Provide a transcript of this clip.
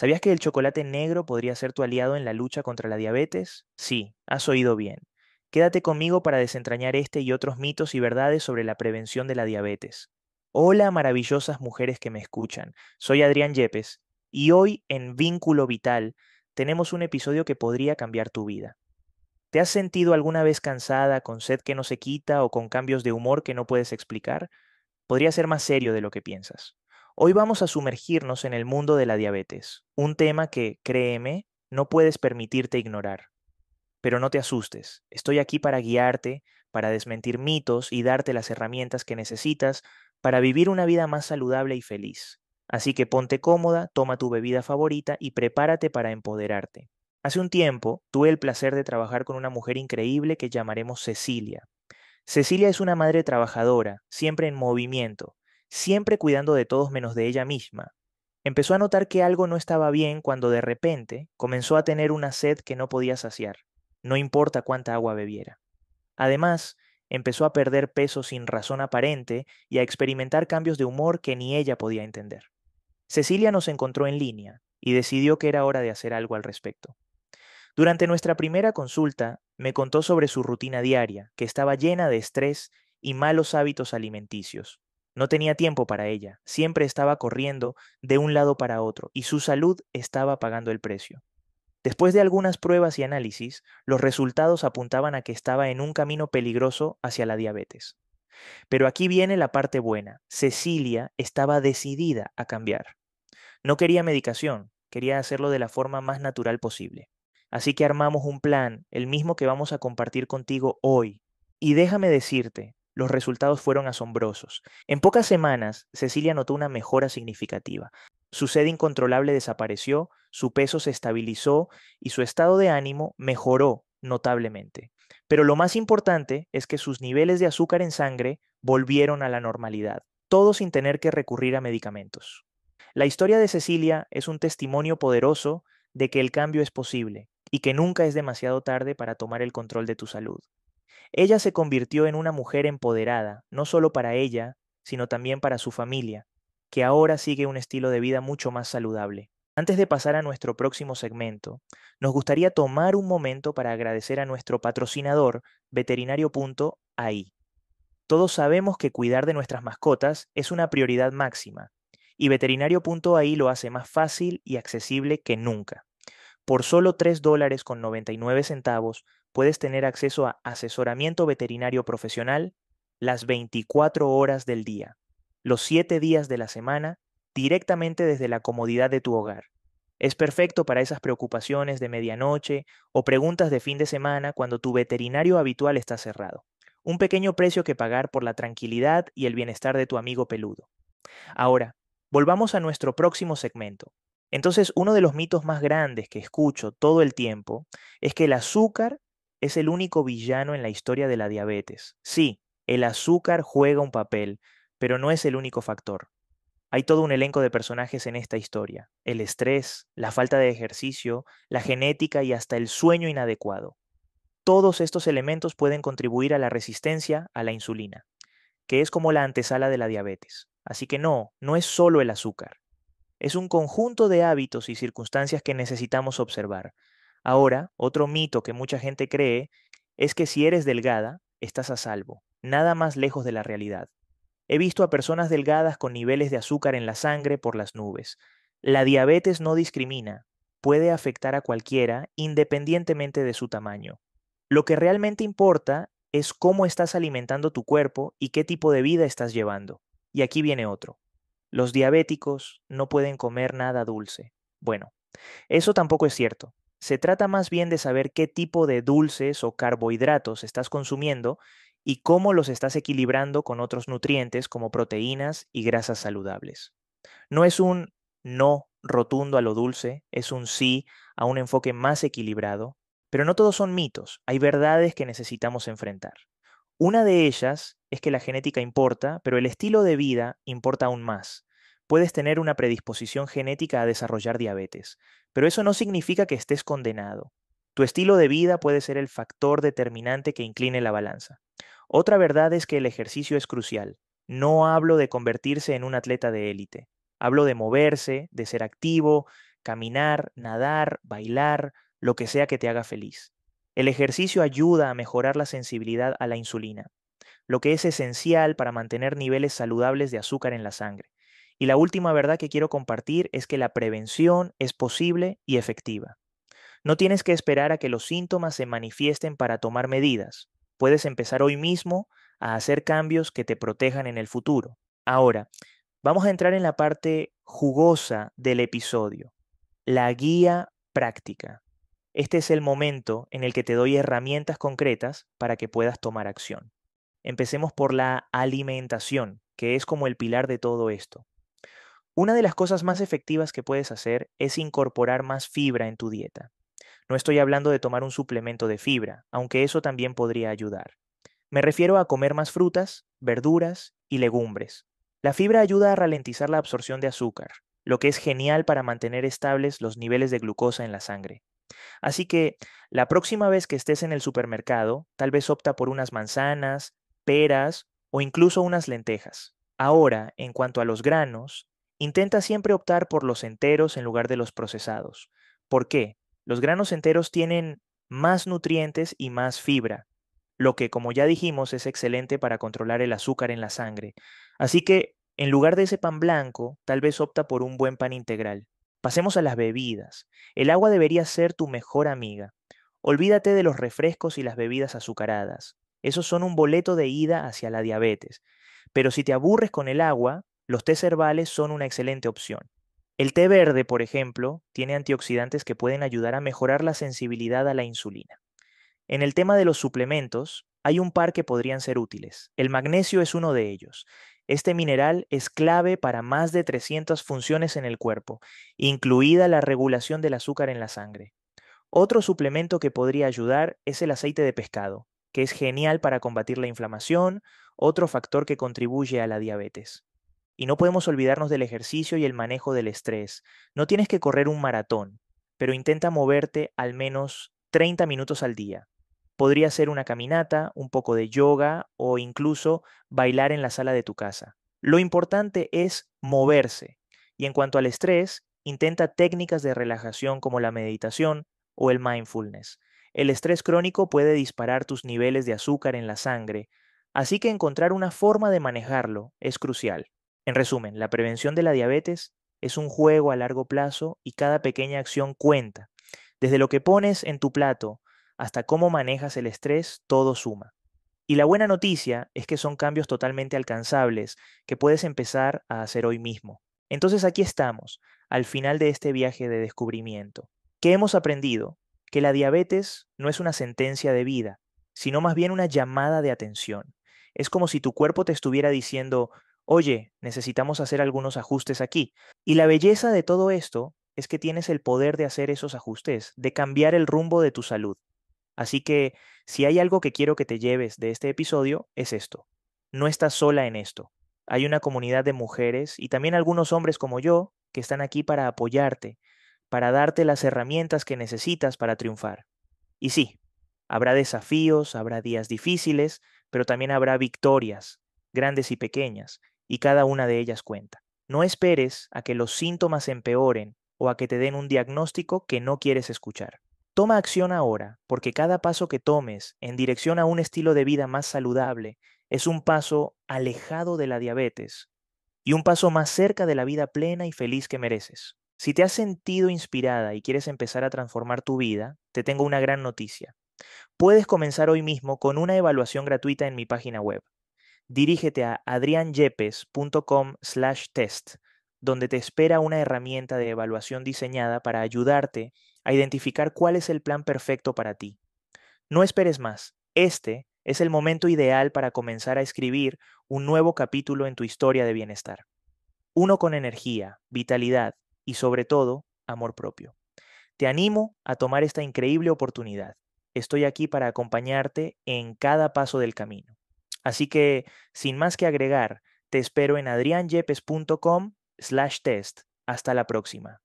¿Sabías que el chocolate negro podría ser tu aliado en la lucha contra la diabetes? Sí, has oído bien. Quédate conmigo para desentrañar este y otros mitos y verdades sobre la prevención de la diabetes. Hola maravillosas mujeres que me escuchan, soy Adrián Yepes y hoy en Vínculo Vital tenemos un episodio que podría cambiar tu vida. ¿Te has sentido alguna vez cansada, con sed que no se quita o con cambios de humor que no puedes explicar? Podría ser más serio de lo que piensas. Hoy vamos a sumergirnos en el mundo de la diabetes, un tema que, créeme, no puedes permitirte ignorar. Pero no te asustes, estoy aquí para guiarte, para desmentir mitos y darte las herramientas que necesitas para vivir una vida más saludable y feliz. Así que ponte cómoda, toma tu bebida favorita y prepárate para empoderarte. Hace un tiempo tuve el placer de trabajar con una mujer increíble que llamaremos Cecilia. Cecilia es una madre trabajadora, siempre en movimiento, siempre cuidando de todos menos de ella misma. Empezó a notar que algo no estaba bien cuando de repente comenzó a tener una sed que no podía saciar, no importa cuánta agua bebiera. Además, empezó a perder peso sin razón aparente y a experimentar cambios de humor que ni ella podía entender. Cecilia nos encontró en línea y decidió que era hora de hacer algo al respecto. Durante nuestra primera consulta, me contó sobre su rutina diaria, que estaba llena de estrés y malos hábitos alimenticios, no tenía tiempo para ella, siempre estaba corriendo de un lado para otro y su salud estaba pagando el precio. Después de algunas pruebas y análisis, los resultados apuntaban a que estaba en un camino peligroso hacia la diabetes. Pero aquí viene la parte buena. Cecilia estaba decidida a cambiar. No quería medicación, quería hacerlo de la forma más natural posible. Así que armamos un plan, el mismo que vamos a compartir contigo hoy. Y déjame decirte, los resultados fueron asombrosos. En pocas semanas, Cecilia notó una mejora significativa. Su sed incontrolable desapareció, su peso se estabilizó y su estado de ánimo mejoró notablemente. Pero lo más importante es que sus niveles de azúcar en sangre volvieron a la normalidad, todo sin tener que recurrir a medicamentos. La historia de Cecilia es un testimonio poderoso de que el cambio es posible y que nunca es demasiado tarde para tomar el control de tu salud. Ella se convirtió en una mujer empoderada, no solo para ella, sino también para su familia, que ahora sigue un estilo de vida mucho más saludable. Antes de pasar a nuestro próximo segmento, nos gustaría tomar un momento para agradecer a nuestro patrocinador, veterinario.ai. Todos sabemos que cuidar de nuestras mascotas es una prioridad máxima, y veterinario.ai lo hace más fácil y accesible que nunca. Por solo 3 dólares con 99 centavos, puedes tener acceso a asesoramiento veterinario profesional las 24 horas del día, los 7 días de la semana, directamente desde la comodidad de tu hogar. Es perfecto para esas preocupaciones de medianoche o preguntas de fin de semana cuando tu veterinario habitual está cerrado. Un pequeño precio que pagar por la tranquilidad y el bienestar de tu amigo peludo. Ahora, volvamos a nuestro próximo segmento. Entonces, uno de los mitos más grandes que escucho todo el tiempo es que el azúcar es el único villano en la historia de la diabetes. Sí, el azúcar juega un papel, pero no es el único factor. Hay todo un elenco de personajes en esta historia. El estrés, la falta de ejercicio, la genética y hasta el sueño inadecuado. Todos estos elementos pueden contribuir a la resistencia a la insulina, que es como la antesala de la diabetes. Así que no, no es solo el azúcar. Es un conjunto de hábitos y circunstancias que necesitamos observar, Ahora, otro mito que mucha gente cree es que si eres delgada, estás a salvo, nada más lejos de la realidad. He visto a personas delgadas con niveles de azúcar en la sangre por las nubes. La diabetes no discrimina, puede afectar a cualquiera independientemente de su tamaño. Lo que realmente importa es cómo estás alimentando tu cuerpo y qué tipo de vida estás llevando. Y aquí viene otro. Los diabéticos no pueden comer nada dulce. Bueno, eso tampoco es cierto. Se trata más bien de saber qué tipo de dulces o carbohidratos estás consumiendo y cómo los estás equilibrando con otros nutrientes como proteínas y grasas saludables. No es un no rotundo a lo dulce, es un sí a un enfoque más equilibrado, pero no todos son mitos, hay verdades que necesitamos enfrentar. Una de ellas es que la genética importa, pero el estilo de vida importa aún más puedes tener una predisposición genética a desarrollar diabetes, pero eso no significa que estés condenado. Tu estilo de vida puede ser el factor determinante que incline la balanza. Otra verdad es que el ejercicio es crucial. No hablo de convertirse en un atleta de élite. Hablo de moverse, de ser activo, caminar, nadar, bailar, lo que sea que te haga feliz. El ejercicio ayuda a mejorar la sensibilidad a la insulina, lo que es esencial para mantener niveles saludables de azúcar en la sangre. Y la última verdad que quiero compartir es que la prevención es posible y efectiva. No tienes que esperar a que los síntomas se manifiesten para tomar medidas. Puedes empezar hoy mismo a hacer cambios que te protejan en el futuro. Ahora, vamos a entrar en la parte jugosa del episodio, la guía práctica. Este es el momento en el que te doy herramientas concretas para que puedas tomar acción. Empecemos por la alimentación, que es como el pilar de todo esto. Una de las cosas más efectivas que puedes hacer es incorporar más fibra en tu dieta. No estoy hablando de tomar un suplemento de fibra, aunque eso también podría ayudar. Me refiero a comer más frutas, verduras y legumbres. La fibra ayuda a ralentizar la absorción de azúcar, lo que es genial para mantener estables los niveles de glucosa en la sangre. Así que, la próxima vez que estés en el supermercado, tal vez opta por unas manzanas, peras o incluso unas lentejas. Ahora, en cuanto a los granos, Intenta siempre optar por los enteros en lugar de los procesados. ¿Por qué? Los granos enteros tienen más nutrientes y más fibra, lo que, como ya dijimos, es excelente para controlar el azúcar en la sangre. Así que, en lugar de ese pan blanco, tal vez opta por un buen pan integral. Pasemos a las bebidas. El agua debería ser tu mejor amiga. Olvídate de los refrescos y las bebidas azucaradas. Esos son un boleto de ida hacia la diabetes. Pero si te aburres con el agua, los té herbales son una excelente opción. El té verde, por ejemplo, tiene antioxidantes que pueden ayudar a mejorar la sensibilidad a la insulina. En el tema de los suplementos, hay un par que podrían ser útiles. El magnesio es uno de ellos. Este mineral es clave para más de 300 funciones en el cuerpo, incluida la regulación del azúcar en la sangre. Otro suplemento que podría ayudar es el aceite de pescado, que es genial para combatir la inflamación, otro factor que contribuye a la diabetes. Y no podemos olvidarnos del ejercicio y el manejo del estrés. No tienes que correr un maratón, pero intenta moverte al menos 30 minutos al día. Podría ser una caminata, un poco de yoga o incluso bailar en la sala de tu casa. Lo importante es moverse. Y en cuanto al estrés, intenta técnicas de relajación como la meditación o el mindfulness. El estrés crónico puede disparar tus niveles de azúcar en la sangre, así que encontrar una forma de manejarlo es crucial. En resumen, la prevención de la diabetes es un juego a largo plazo y cada pequeña acción cuenta. Desde lo que pones en tu plato hasta cómo manejas el estrés, todo suma. Y la buena noticia es que son cambios totalmente alcanzables que puedes empezar a hacer hoy mismo. Entonces aquí estamos, al final de este viaje de descubrimiento. ¿Qué hemos aprendido? Que la diabetes no es una sentencia de vida, sino más bien una llamada de atención. Es como si tu cuerpo te estuviera diciendo, oye, necesitamos hacer algunos ajustes aquí. Y la belleza de todo esto es que tienes el poder de hacer esos ajustes, de cambiar el rumbo de tu salud. Así que si hay algo que quiero que te lleves de este episodio, es esto. No estás sola en esto. Hay una comunidad de mujeres y también algunos hombres como yo que están aquí para apoyarte, para darte las herramientas que necesitas para triunfar. Y sí, habrá desafíos, habrá días difíciles, pero también habrá victorias, grandes y pequeñas y cada una de ellas cuenta. No esperes a que los síntomas empeoren o a que te den un diagnóstico que no quieres escuchar. Toma acción ahora, porque cada paso que tomes en dirección a un estilo de vida más saludable es un paso alejado de la diabetes y un paso más cerca de la vida plena y feliz que mereces. Si te has sentido inspirada y quieres empezar a transformar tu vida, te tengo una gran noticia. Puedes comenzar hoy mismo con una evaluación gratuita en mi página web dirígete a adrianyepes.com slash test, donde te espera una herramienta de evaluación diseñada para ayudarte a identificar cuál es el plan perfecto para ti. No esperes más. Este es el momento ideal para comenzar a escribir un nuevo capítulo en tu historia de bienestar. Uno con energía, vitalidad y sobre todo, amor propio. Te animo a tomar esta increíble oportunidad. Estoy aquí para acompañarte en cada paso del camino. Así que, sin más que agregar, te espero en adrianyepes.com slash test. Hasta la próxima.